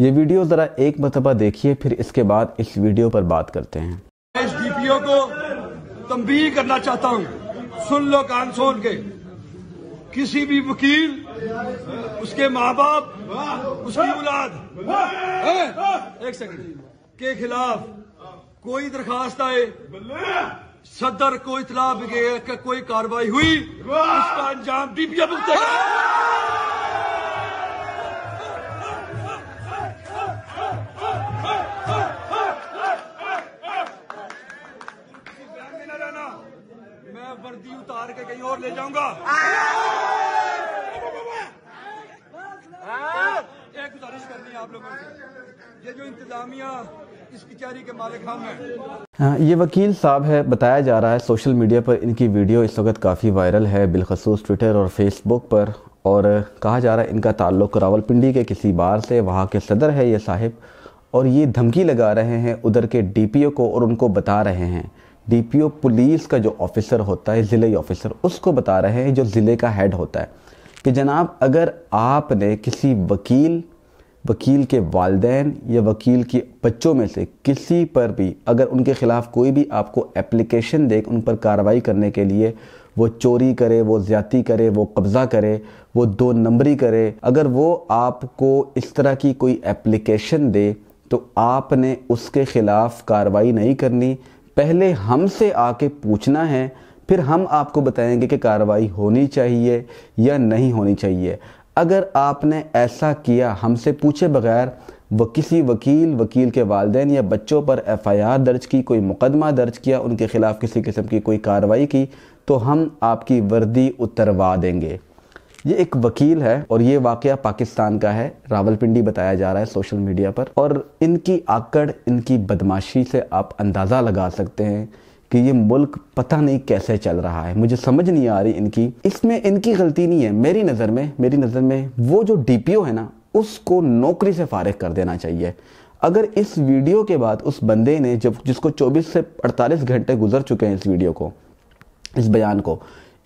ये वीडियो ज़रा एक मरतबा देखिए फिर इसके बाद इस वीडियो पर बात करते हैं मैं डीपीओ को तंबी करना चाहता हूँ सुन लो कान सोन के किसी भी वकील उसके माँ बाप उसकी औलाद एक सेकंड के खिलाफ कोई दरखास्त आए सदर को इतला बगैर कोई कार्रवाई हुई उसका अंजाम डीपीओ भुगतेगा वर्दी उतार के कहीं और ले जाऊंगा हाँ, एक गुजारिश करनी आप लोगों से ये जो इंतजामिया हाँ, ये वकील साहब है बताया जा रहा है सोशल मीडिया पर इनकी वीडियो इस वक्त काफ़ी वायरल है बिलखसूस ट्विटर और फेसबुक पर और कहा जा रहा है इनका ताल्लुक रावलपिंडी के किसी बार से वहाँ के सदर है ये साहिब और ये धमकी लगा रहे हैं उधर के डीपीओ को और उनको बता रहे हैं डीपीओ पुलिस का जो ऑफिसर होता है ज़िले ऑफिसर उसको बता रहे हैं जो ज़िले का हेड होता है कि जनाब अगर आपने किसी वकील वकील के वालदेन या वकील के बच्चों में से किसी पर भी अगर उनके ख़िलाफ़ कोई भी आपको एप्लीकेशन दे उन पर कार्रवाई करने के लिए वो चोरी करे वो ज़्यादी करे वो कब्ज़ा करे वो दो नंबरी करे अगर वो आपको इस तरह की कोई एप्लीकेशन दे तो आपने उसके ख़िलाफ़ कार्रवाई नहीं करनी पहले हमसे आके पूछना है फिर हम आपको बताएंगे कि कार्रवाई होनी चाहिए या नहीं होनी चाहिए अगर आपने ऐसा किया हमसे पूछे बगैर व किसी वकील वकील के वालदेन या बच्चों पर एफआईआर दर्ज की कोई मुकदमा दर्ज किया उनके ख़िलाफ़ किसी किस्म की कोई कार्रवाई की तो हम आपकी वर्दी उतरवा देंगे ये एक वकील है और ये वाक्य पाकिस्तान का है रावलपिंडी बताया जा रहा है सोशल मीडिया पर और इनकी आकड़ इनकी बदमाशी से आप अंदाज़ा लगा सकते हैं कि ये मुल्क पता नहीं कैसे चल रहा है मुझे समझ नहीं आ रही इनकी इसमें इनकी गलती नहीं है मेरी नज़र में मेरी नज़र में वो जो डी है ना उसको नौकरी से फारिग कर देना चाहिए अगर इस वीडियो के बाद उस बंदे ने जब जिसको 24 से 48 घंटे गुजर चुके हैं इस वीडियो को इस बयान को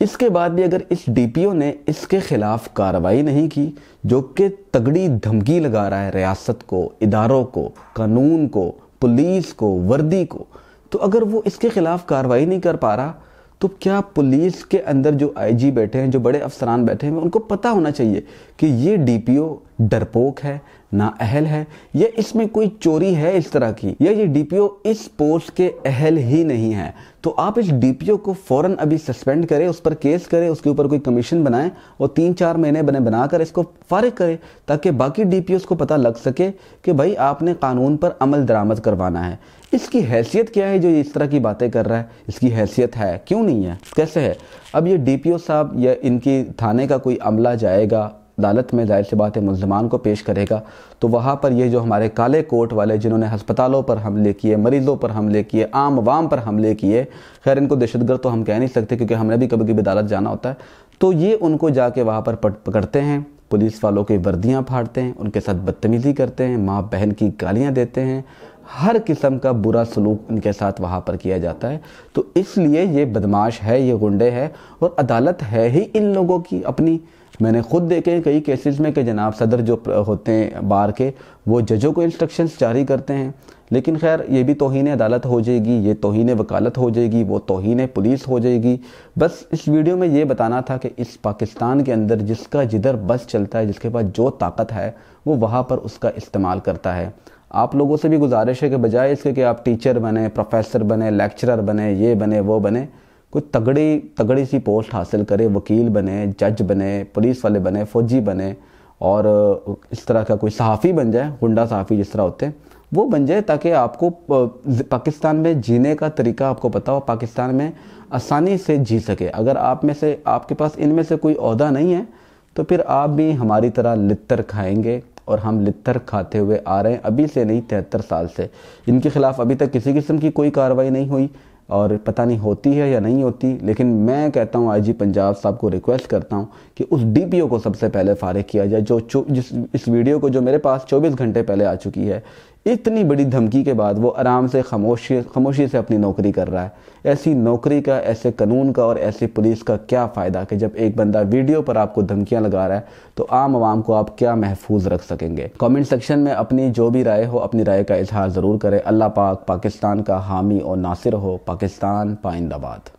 इसके बाद भी अगर इस डीपीओ ने इसके खिलाफ कार्रवाई नहीं की जो कि तगड़ी धमकी लगा रहा है रियासत को इदारों को कानून को पुलिस को वर्दी को तो अगर वो इसके खिलाफ कार्रवाई नहीं कर पा रहा तो क्या पुलिस के अंदर जो आईजी बैठे हैं जो बड़े अफसरान बैठे हैं उनको पता होना चाहिए कि ये डीपीओ डरपोक है ना अहल है या इसमें कोई चोरी है इस तरह की या ये डीपीओ इस पोस्ट के अहल ही नहीं है तो आप इस डीपीओ को फौरन अभी सस्पेंड करें उस पर केस करें उसके ऊपर कोई कमीशन बनाएं और तीन चार महीने बने बनाकर इसको फारिग करें ताकि बाकी डी को पता लग सके कि भाई आपने कानून पर अमल दरामद करवाना है इसकी हैसियत क्या है जो इस तरह की बातें कर रहा है इसकी हैसियत है क्यों नहीं है कैसे है अब ये डीपीओ साहब या इनकी थाने का कोई अमला जाएगा अदालत में जाहिर सी बात है मुलजमान को पेश करेगा तो वहाँ पर ये जो हमारे काले कोट वाले जिन्होंने हस्पतालों पर हमले किए मरीज़ों पर हमले किए आम वाम पर हमले किए खैर इनको दहशतगर्द तो हम कह नहीं सकते क्योंकि हमने भी कभी कभी अदालत जाना होता है तो ये उनको जाके वहाँ पर पकड़ते हैं पुलिस वालों की वर्दियाँ फाड़ते हैं उनके साथ बदतमीज़ी करते हैं माँ बहन की गालियाँ देते हैं हर किस्म का बुरा सलूक उनके साथ वहाँ पर किया जाता है तो इसलिए ये बदमाश है ये गुंडे है और अदालत है ही इन लोगों की अपनी मैंने खुद देखे कई केसेस में कि जनाब सदर जो होते हैं बार के वो जजों को इंस्ट्रक्शंस जारी करते हैं लेकिन खैर ये भी तोहन अदालत हो जाएगी ये तोहन वकालत हो जाएगी वो तोहन पुलिस हो जाएगी बस इस वीडियो में ये बताना था कि इस पाकिस्तान के अंदर जिसका जिधर बस चलता है जिसके पास जो ताकत है वो वहाँ पर उसका इस्तेमाल करता है आप लोगों से भी गुजारिश है कि बजाय इसके कि आप टीचर बने प्रोफेसर बने लेक्चरर बने ये बने वो बने कोई तगड़ी तगड़ी सी पोस्ट हासिल करे वकील बने जज बने पुलिस वाले बने फौजी बने और इस तरह का कोई सहाफ़ी बन जाए गुंडा सहाफ़ी जिस तरह होते हैं वो बन जाए ताकि आपको पाकिस्तान में जीने का तरीका आपको पता हो पाकिस्तान में आसानी से जी सके अगर आप में से आपके पास इनमें से कोई अहदा नहीं है तो फिर आप भी हमारी तरह लितर खाएंगे और हम लितर खाते हुए आ रहे हैं अभी से नहीं तिहत्तर साल से इनके खिलाफ अभी तक किसी किस्म की कोई कार्रवाई नहीं हुई और पता नहीं होती है या नहीं होती लेकिन मैं कहता हूँ आईजी पंजाब साहब को रिक्वेस्ट करता हूँ कि उस डीपीओ को सबसे पहले फारिग किया जाए जो जिस इस वीडियो को जो मेरे पास 24 घंटे पहले आ चुकी है इतनी बड़ी धमकी के बाद वो आराम से खामोशी खामोशी से अपनी नौकरी कर रहा है ऐसी नौकरी का ऐसे कानून का और ऐसी पुलिस का क्या फ़ायदा कि जब एक बंदा वीडियो पर आपको धमकियां लगा रहा है तो आम आवाम को आप क्या महफूज रख सकेंगे कमेंट सेक्शन में अपनी जो भी राय हो अपनी राय का इजहार ज़रूर करें अल्लाह पाक पाकिस्तान का हामी और नासिर हो पाक पाकिस्तान पाइंदाबाद